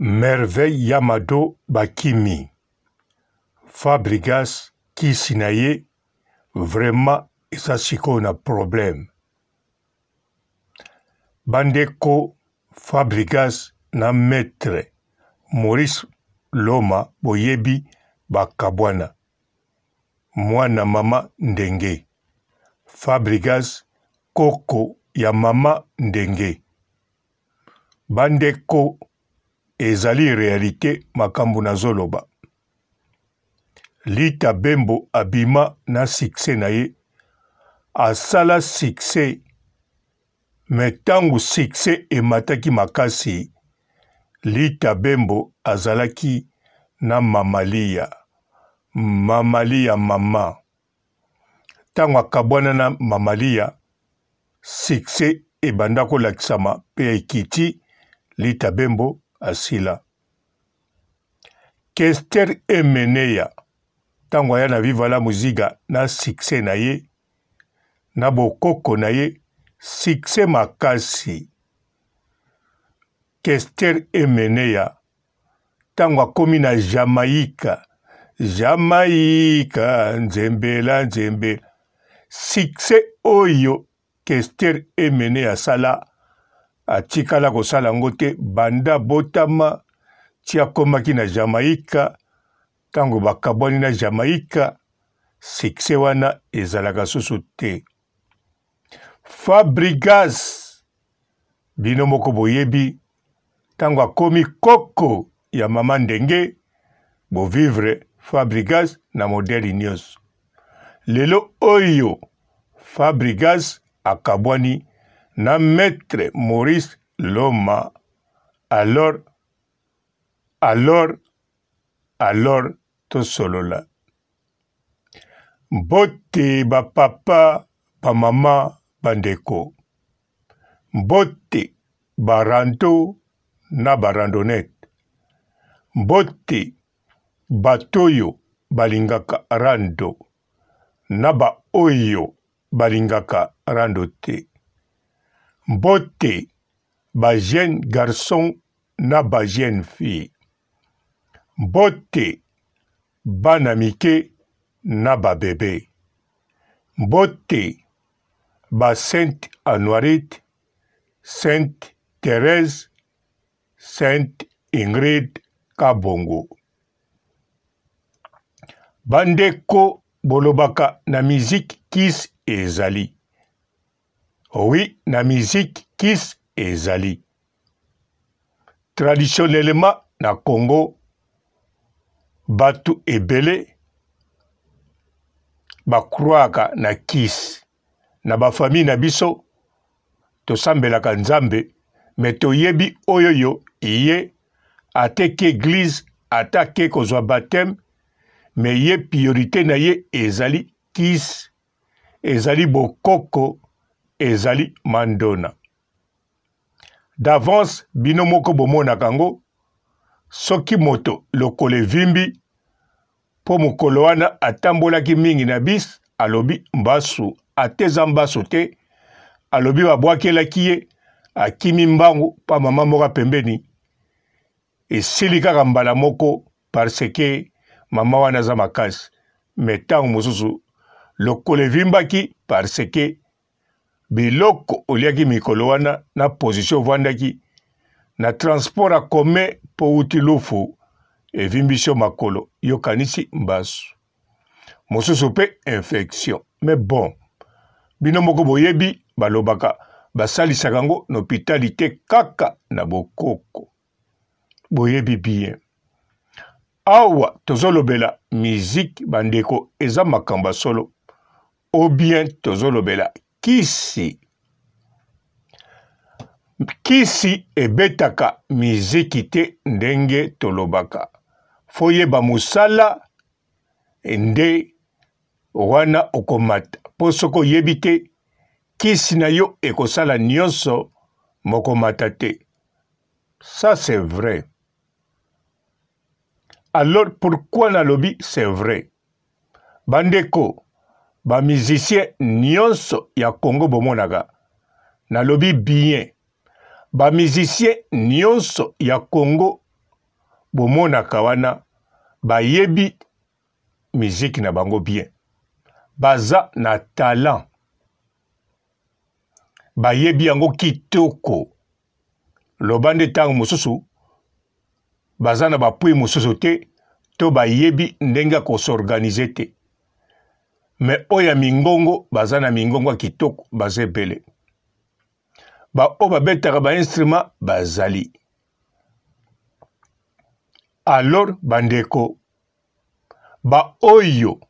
Merveille Yamado Bakimi Fabregas kisi na ye vraimen eza sikoyo na probleme bandeko Fabregas na maître Maurice Loma boyebi bakabwana mwana mama ndenge Fabregas koko ya mama ndenge bandeko ezali realite makambo nazoloba lita bembo abima na sikse na ye asala sikse me ntango sikse emataki makasi lita bembo azalaki na mamaliya mamaliya mama ntango akabwana na mamaliya sikse ebanda kolakisama mpe ekiti lita bembo asila kester emeneya ntango aya na vivala muziga na sikse na ye na bokoko na ye sikse makasi kester emeneya ntango akómi na jamaika jamaika nzembela nzembela sikse oyo kester emene asala atikala kosala yango te banda botama ti akomaki na jamaika ntango bakabwani na jamaika sukse wana ezalaka susu te fabrigas bino moko boyebi ntango akomi koko ya mama ndenge bovivre fabrigas na modele nyonso lelo oyo fabrigas akabwani na maître Maurice Loma, alors, alors, alors tosolola mbote bapapa bamama bandeko mbote barando na barandonete mbote batoyo balingaka rando na baoyo balingaka rando te mbote bajene garson na bajene fille mbote bana mike na babebe mbote ba sainte anoirite sainte therese sainte ingrid kabongo bandeko bolobaka na miziki kisi ezali oui na miziki kis ezali traditionnellement na congo bato ebele bakrwaka na kisi na bafamile na biso tosambelaka nzambe me toyebi oyoyo ye ateki eglize ata ke kozwa bateme me ye priorité na ye ezali kisi ezali bokoko ezali mandona d'avance bino moko bomonaka yango soki moto lokolo evimbi mpo mokolo wana atambolaki mingi na bis alobi mbasu ateza mbasu te alobi babwakelaki ye akimi mbangu mpa mama moko pembeni esili kaka mbala moko parce ke mama wana aza makasi me ntango mosusu lokolo evimbaki parce ke biloko oliaki mikolo wana na position ovandaki na transport acommun mpo wuti lufu evimbi biso makolo yokanisi mbasu mosusu mpe infection me bon bino moko boyebi balobaka basalisaka yango na hôpitali te kaka na bokoko boyebi bien awa tozolobela miziki bandeko eza makambo ya solo ou bien tozolobela Kisi kisi ebetaka miziki te ndenge tolobaka foyeba mosala nde wana okomata mpo soki oyebi te kisi na yo ekosala nyonso mokomata te ça c'est vrai alors pourquoi nalobi c'est vrai bandeko bamizisien nyonso ya kongo bomonaka nalobi bien bamizisien nyonso ya kongo bomonaka wana bayebi miziki na bango bien baza na talant bayebi yango kitoko loba nde ntango mosusu baza na bapwi mosusu te to bayebi ndenge ya kosorganize te me oyo ya mingongo baza na mingongo ya kitoko baza ebele baoyo babetaka bainstrument bazali alor bandeko baoyo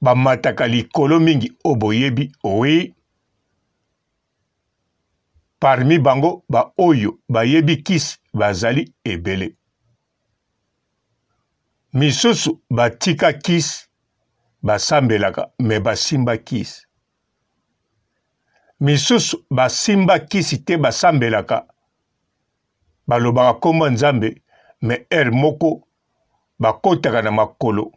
bamataka likolo mingi oyo boyebi oyebi parmi bango baoyo bayebi kisi bazali ebele misusu batika kisi basambelaka me basimba kisi misusu basimba kisi te basambelaka balobaka kombo nzambe me ere moko bakotaka na makolo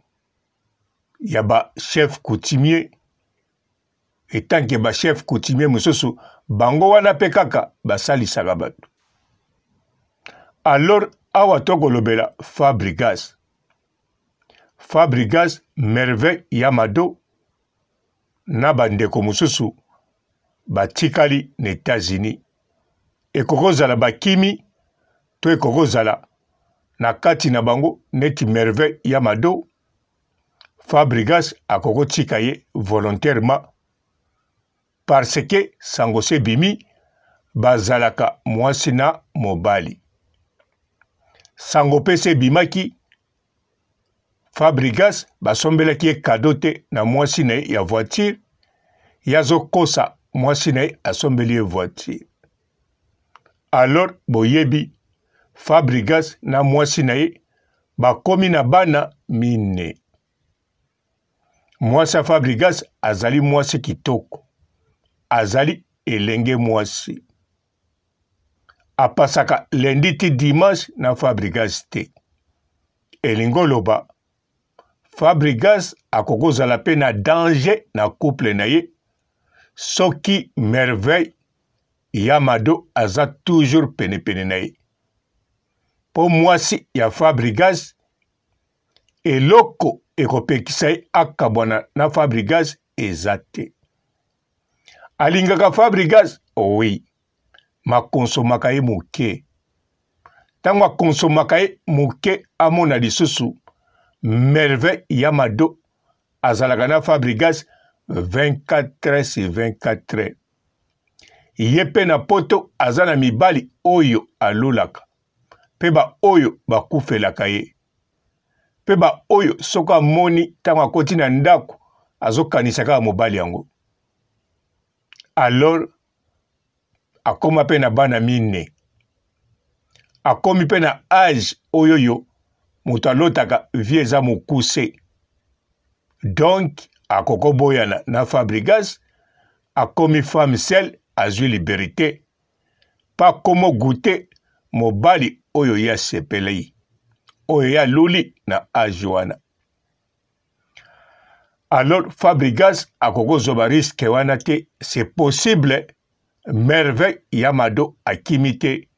ya bachef coutumier etanke bachef coutumier mosusu bango wana mpe kaka basalisaka bato alors awa tokolobela fabrigas fabregas merve yamado na bandeko mosusu batikali na etats-unis ekoki kozala bakimi to ekoki kozala na kati na bango neti merve yamado fabregas akoki kotika ye volontairement parce ke sango se ebimi bazalaka mwasi na mobali sango mpe se ebimaki fabrigas basombelaki ye kado te na mwasi na ye ya voiture ye azokosa mwasi na ye asombeli ye voiture alors boyebi fabrigas na mwasi na ye bakomi na bana mine mwasi ya fabrigas azali mwasi kitoko azali elenge mwasi apasaka lendi ti dimanche na fabrigas te elingi oloba fabregas akoki kozala mpe na danger na couple na ye soki merveille ya mado aza toujours penepene na ye mpo mwasi ya fabregas eloko ekopekisa ye akabwana na fabregas eza te alingaka fabregas owi makonsomaka ye moke ntango akonsomaka ye moke amona lisusu merve yamado azalaka na fabrigas 24 se 24 ye mpe na poto aza na mibali oyo alulaka mpe baoyo bakufelaka ye mpe baoyo soki amoni ntango akoti na ndako azokanisa kaka mobali yango alors akóma mpe na bana mine akómi mpe na age oyoyo moto alotaka vie eza mokuse donk akokoboyana na fabrigas akomi femme sel azwi liberité mpa komo gute mobali oyo ye asepelei oyo ye aluli na age wana alors fabrigas akokozoba riske wana te c'est possible merveille ya mado akimi te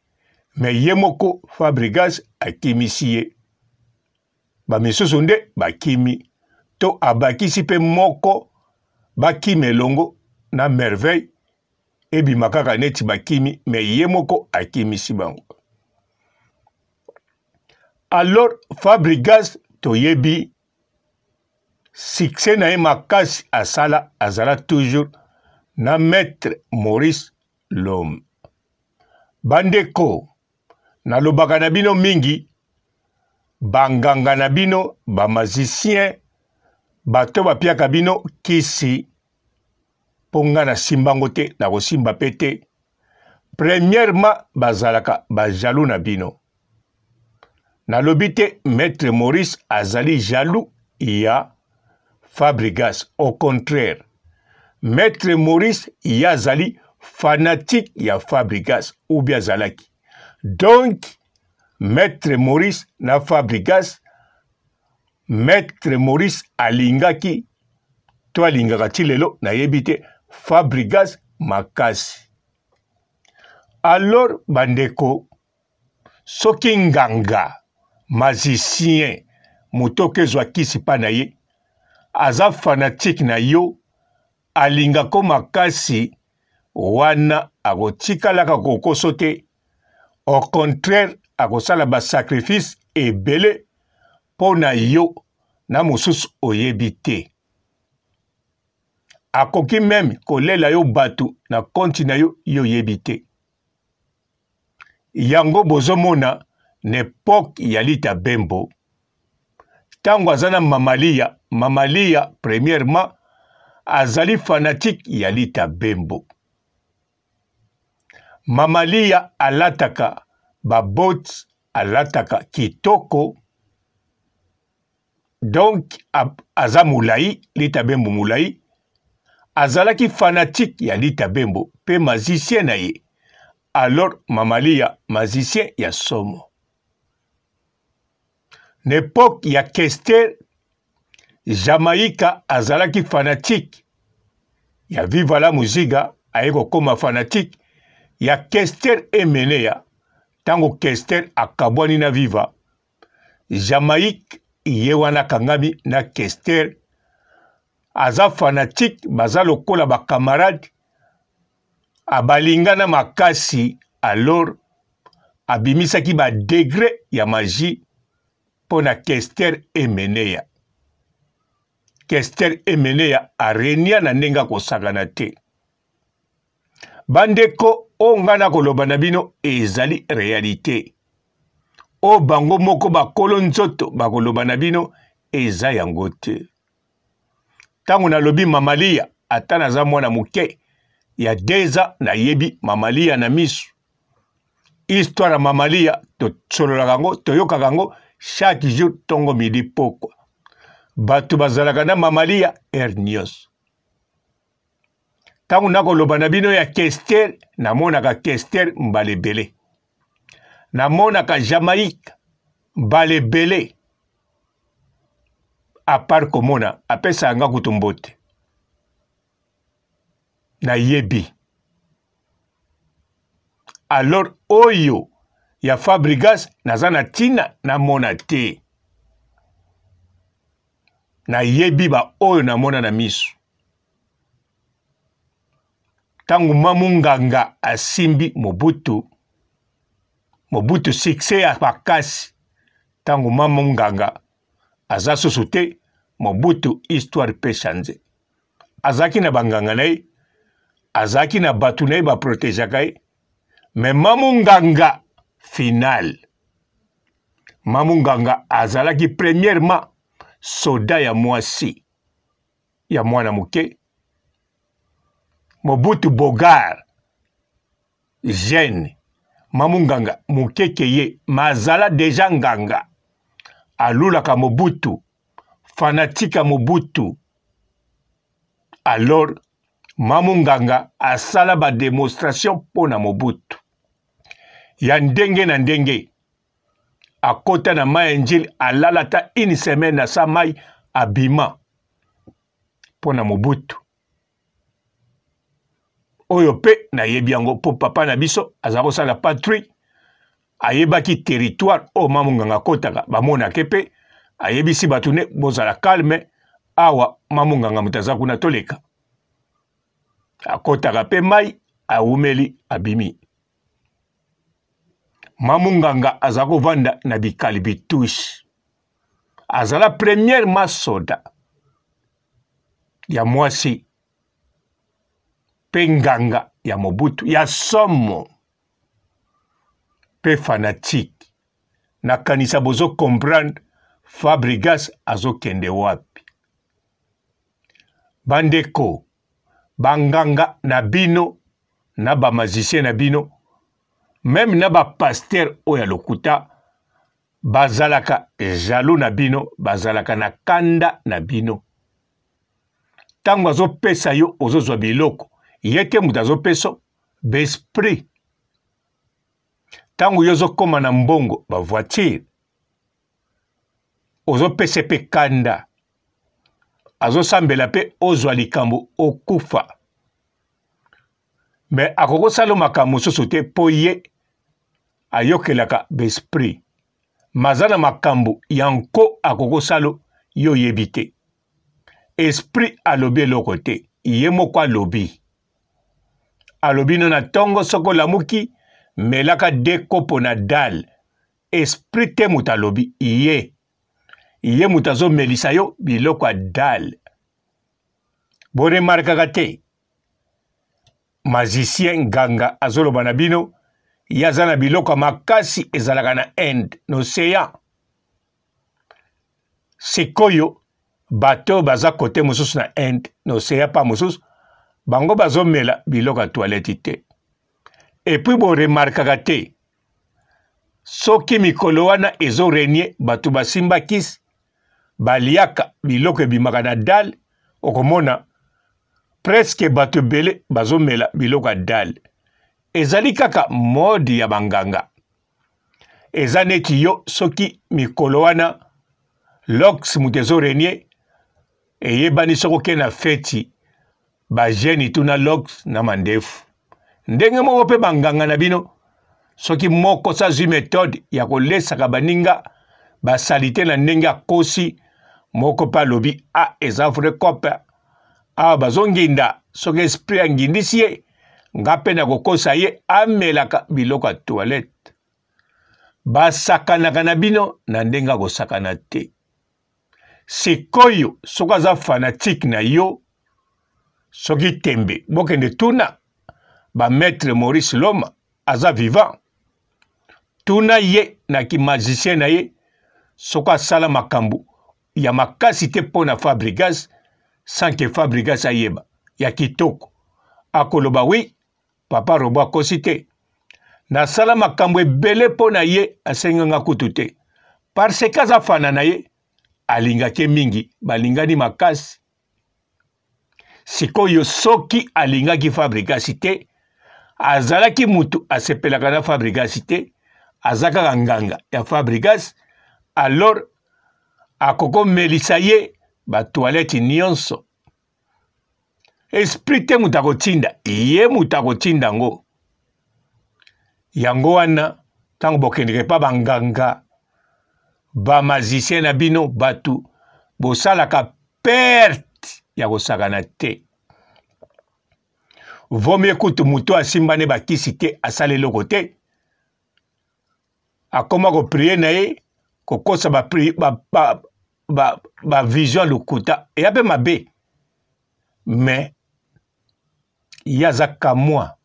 me ye moko fabrigas akimisi ye bamisusu nde bakimi to abakisi mpe moko bakimi elongo na merveille ebima kaka neti bakimi me ye moko akimisi bango alors fabrigas toyebi sukse na ye makasi asala azala toujours na maître maurice lome bandeko nalobaka na bino mingi banganga na bino bamazisien bato bapiaka bino kisi mpo nga nasimbango te nakosimba mpe te premièrement bazalaka bajalu na bino nalobi te maître maurice azali jalu ya fabrigas au contraire maître maurice ye azali fanatique ya fabrigas ou bien azalaki donc maître maurice na fabrikas maître maurice alingaki to alingaka ti lelo nayebi te fabrikas makasi alors bandeko soki nganga mazisien moto oki ezwa kisi mpa na ye aza fanatike na yo alingako makasi wana akotikalaka kokoso te au contraire akosala basakrifise ebele mpo na yo na mosusu oyebi te akoki meme kolela yo bato na konti na yo yo oyebi te yango bozomona na epoke ya lita bembo ntango aza na mamaliya mamaliya premièrement azali fanatike ya lita bembo mamaliya alataka babote alataka kitoko donk aza molai litabembo molai azalaki fanatike ya litabembo mpe mazisien na ye alors mamalia mazisien ya somo na epoke ya kester jamaika azalaki fanatike ya vivala muziga aye kokóma fanatike ya kester emeneya ntango kester akabwani na viva jamaïke ye wana akangami na kester aza fanatike baza lokola bakamarade abalingana makasi alor abimisaki badegre ya magie mpo na kester emeneya kester emeneya arenia na ndenge akosangana te bandeko oyo ngai na koloba na bino ezali realite oyo bango moko bakolo nzoto bakoloba na bino eza yango te ntango nalobi mamaliya ata naza mwana moke ya deza nayebi mamaliya na miso histoire ya mamaliya tosololaka yango toyokaka yango chaque jour ntongo midi pokwa bato bazalaka na mamaliya ere nyonso ntango nakoloba na bino ya kester namonaka kester mbala ebele namonaka jamaïke mbala ebele apart komona apesaka nga kutu mbote nayebi alors oyo ya fabrigas naza na ntina namona te nayebi baoyo namona na miso ntango mwa monganga asimbi mobutu mobutu sukse ya makasi ntango mwa monganga aza susu te mobutu histoire mpe chanze azalaki na banganga na ye azalaki na bato na ye baprotegeaka ye me mamunganga final mamunganga azalaki premièrement soda ya mwasi ya mwana moke mobutu bogar gene mamu nganga mokeke ye mazala deja nganga alulaka mobutu fanatike ya mobutu alors mamu nganga asala bademonstration mpo na mobutu ya ndenge na ndenge akɔta na mai ya njili alala ata une semaine asa mai abima mpo na mobutu oyo mpe nayebi yango mpo papa na biso aza kosala patrie ayebaki territoire oyo mamunganga akotaka bamonake mpe ayebisi bato nde bozala kalme awa mamunganga moto aza kuna toleka akotaka mpe mai awumeli abimi mamunganga aza kovanda na bikali bitushi azala première masoda ya mwasi mpe nganga ya mobutu ya somo mpe fanatike nakanisa bozokomprendre fabrigas azokende wapi bandeko banganga na bino na bamazisien na bino meme na bapaster oyo ya lokuta bazalaka jaloux na bino bazalaka na kanda na bino ntango azopesa yo ozozwa biloko ye te moto azopesa so, baesprit ntango yo ozokóma na mbongo bavoitire ozopesa mpe kanda azosambela mpe ozwa likambo okufa me akokosala makambo mosusu te mpo ye ayokelaka baesprit maza na makambo ya nko akokosala yo oyebi te esprit alobi eloko te ye moko alobi alobi no na ntongo soko olamuki melaka de kopo na dale esprit te moto alobi ye ye moto azomelisa yo biloko ya dale boremarkaka te mazisien nganga azoloba na bino ye aza na biloko ya makasi ezalaka na inde na océan sikoyo bato oyo baza kote mosusu na inde na océan pa mosusu bango bazomela biloko ya toilette te epui boremarkaka te soki mikolo wana ezorenie bato basimba kisi baliaka biloko ebimaka na dale okomona preske bato ebele bazomela biloko ya dale ezali kaka modi ya banganga eza neti yo soki mikolo wana lox moto ezorenie eyebani soko okei na feti bajeni tuna lox na mandefu ndenge moko mpe banganga na bino soki moko sa zwi metode ya kolesaka baninga basali te na ndenge akosi moko mpe alobi a eza vrai cope awa bazonginda soki esprit angindisi ye nga mpe na kokosa ye amelaka biloko ya toilette basakanaka na bino na ndenge akosakana te sikoyo soki aza fanatike na yo soki tembe bokende tuna bamaître maurice loma aza vivant tuna ye na kimagicien na ye soko asala makambo ya makasi te mpo na fabrigas sanke fabrigas ayeba ya kitoko akoloba wi papa robo akosi te nasala makambo ebele mpo na ye asenganga kutu te parce ke aza fana na ye alingaki mingi balingani makasi sikoyo soki alingaki fabrikasi te azalaki mutu asepelaka na fabrikasi te aza kaka nganga ya fabrikasi alors akokomelisa ye batoilete nyonso esprit te mutu akotinda ye mutu akotinda yango yango wana ntango bokendeke mpa banganga bamazisien na bino bato bosalaka perte ya kosakana te vomie kutu moto asimbane bakisi te asala eloko te akoma koprie na ye kokosa bavision ba, ba, ba, ba, ba lokuta eya mpe mabe me ye aza kamwa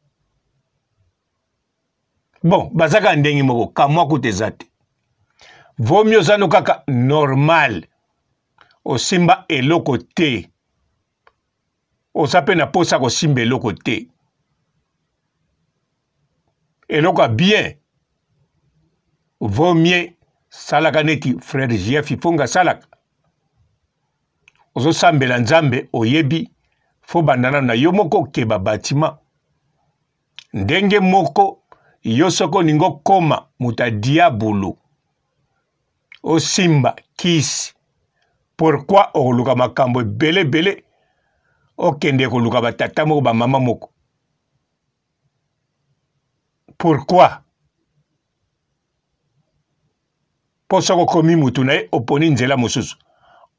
bon baza kaka ndenge moko kamwa kutu eza te vomie ozano kaka normal osimba eloko te oza mpe na mposa kosimba eloko te eloko ya bien vaut mieux salaka neti frère jef mpo nga salaka ozosambela nzambe oyebi fo banda nano na yo moko okeba batima ndenge moko yo soki oningi okoma moto adiabulu osimba kisi pourkui okoluka makambo ebele ebele okende koluka batata moko bamama moko pourkui mpo soki okomi mutu na ye oponi nzela mosusu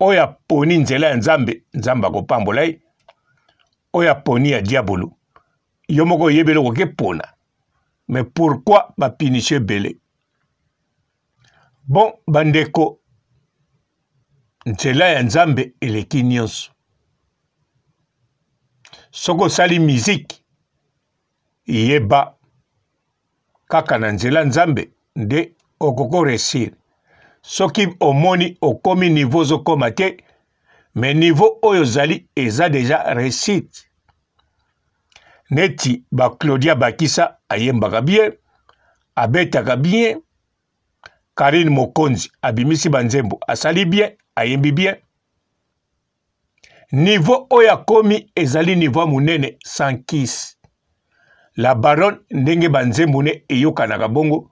oyo aponi nzela ya nzambe nzambe akopambola ye oyo aponi ya diabolo yo moko oyebeli okoki epona me pourkui bapinishe ebele bon bandeko nzela ya nzambe eleki nyonso soki osali miziki yeba kaka na nzela nzambe nde okoki oresir soki omoni okomi niveau ozokoma te me niveau oyo ozali eza deja resite neti baclaudia bakisa ayembaka bien abetaka bien karine mokonzi abimisi banzembo asali bien ayembi bien nivo oyo akomi ezali nivo ya monene sankis la baronne ndenge banzembo ne eyokanaka bongo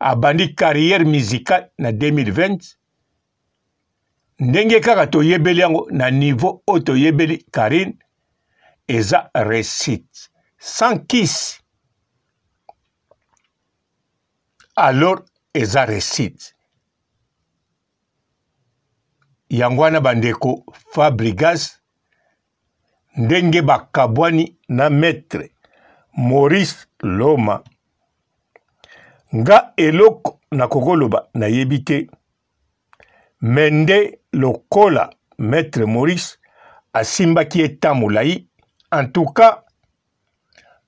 abandi carrière musicale na 2020 ndenge kaka toyebeli yango na nivo oyo toyebeli karine eza récite sankis alors eza récite yango wana bandeko fabrigas ndenge bakabwani na maître maurice loma nga eloko nakokoloba nayebi te me nde lokola maître maurice asimbaki eta molai en tout cas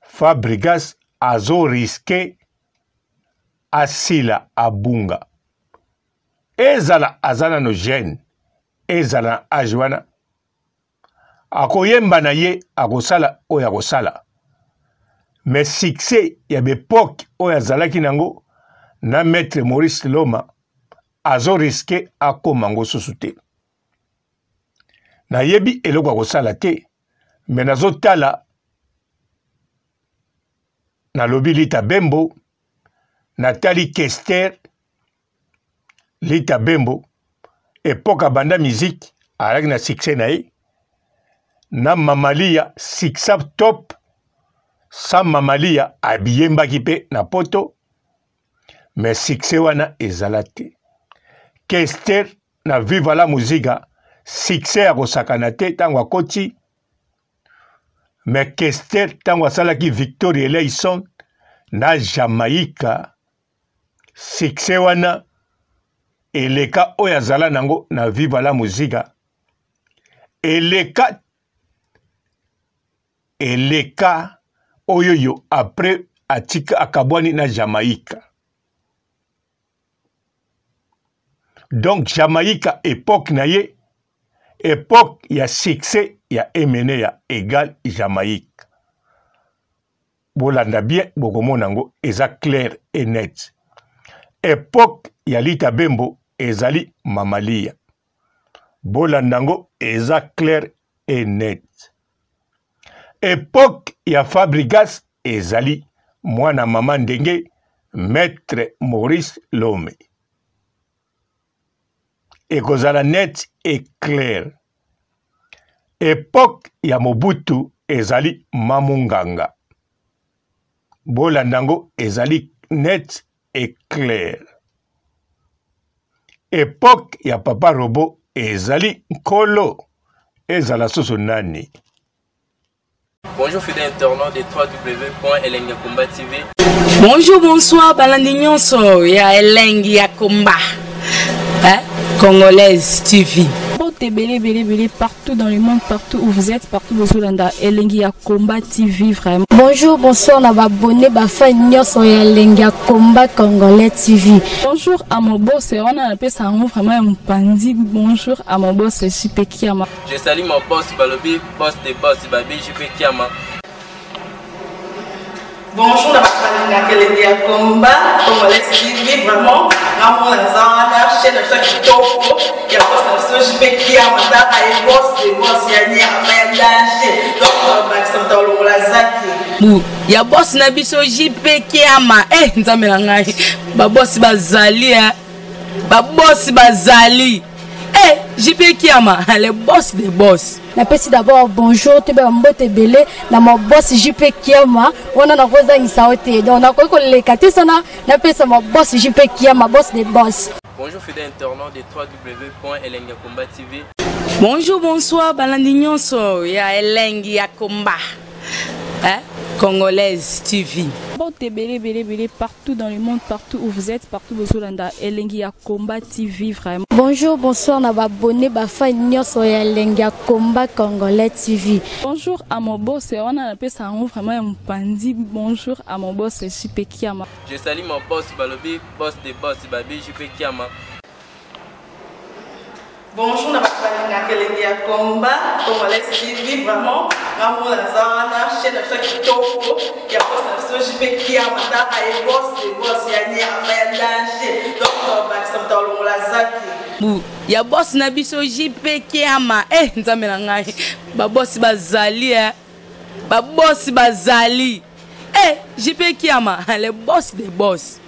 fabrigas azoriske asila abunga ezala aza nano gene ezala na age wana akoyemba na ye akosala oyo akosala me sukse ya bepoke oyo azalaki nango na maître maurice loma azoriske akóma ngo susu te nayebi eloko akosala te me nazotala nalobi lita bembo natali kester lita bembo epoke abanda miziki alaki na succès na ye na mamalia siksa top sa mamalia abiyembaki mpe na poto me succès wana ezala te kester na viva la muzika succès ya kosakana te ntango akoti me kester ntango asalaki victoria eleison na jamaika succès wana eleka oyo azala nango na viva la muzika eleka eleka oyo yo apres atika akabwani na jamaïka donc jamaïka époke na ye époke ya succès ya emene ya égal jamaïka bolanda bien bokomona yango eza clair et net époke ya litabembo ezali mamalia bolanda yango eza claire et net epoke ya fabrigas ezali mwana mama ndenge maître maurice lome ekozala net eclaire epoke ya mobutu ezali mamunganga bolanda yango ezali net eclaire epoke ya papa robo ezali nkolo ezala susu nani Bonjour fidèle internaute de www.elengiakomba TV. Bonjour, bonsoir, balandi nyonso ya Elengiakomba. Hein? Congolaise TV. ebele ebele ebele partout dans le monde partout où vous êtes partout bozolanda elengi ya combat tv vraiment bonjour bonsoir na babone bafan nyonso ya elengi ya combat congolais tv bonjour à mobose wana napesa yango vraiment ya mopanzi bonjour à mobose jipe kiama je sali mobos balobi bos de bos babi jipe kiama bonjour na bato balinga kelenge ya komba congolais tv vraiment ngamona eza wana chaine biso ya kitoko ya bos na biso jipekia mataka ye bos de bos ya nyerama ya danger donc bakisa moto alongola zaki ya bosi na biso jipekiama e eh, nzambe na ngai babosi bazali e eh. babosi bazali e eh, jipekiama le bos de bos napesi d'abord bonjour toyebaka mbote ebele na mabosi jp kiama wana nakozangisa yo te donc nakoki koleka te sana napesa mabosi jp kiama bos de bos bonjour fidèle internaute de 3w elengi ya komba tv bonjour bonsoir balandi nyonso ya elengi ya komba eh? Congolaise TV. Partout dans le monde, partout où vous êtes, partout où Elengi à combat TV vraiment. Bonjour, bonsoir, na abonné bafa la ya Elengi combat Congolais TV. Bonjour à mon boss, on a appelé ça vraiment un pandi. Bonjour à mon boss, suis Kiama. Je salue mon boss Balobi, boss de boss Babi suis Pekiama. Bonjour, balingaka elenge ya komba congolais tv vraiment nga mona naza wana chaîne na biso ya kitoko ya bose na biso jipe kia mataka ye bose de bose ya nyama ya danger donc bakisa moto alongola zaki ya bosi na biso jipe kiama e eh, nzambe na ngai babosi bazali e eh. babosi bazali e eh, jipe kiama le bosi de bosi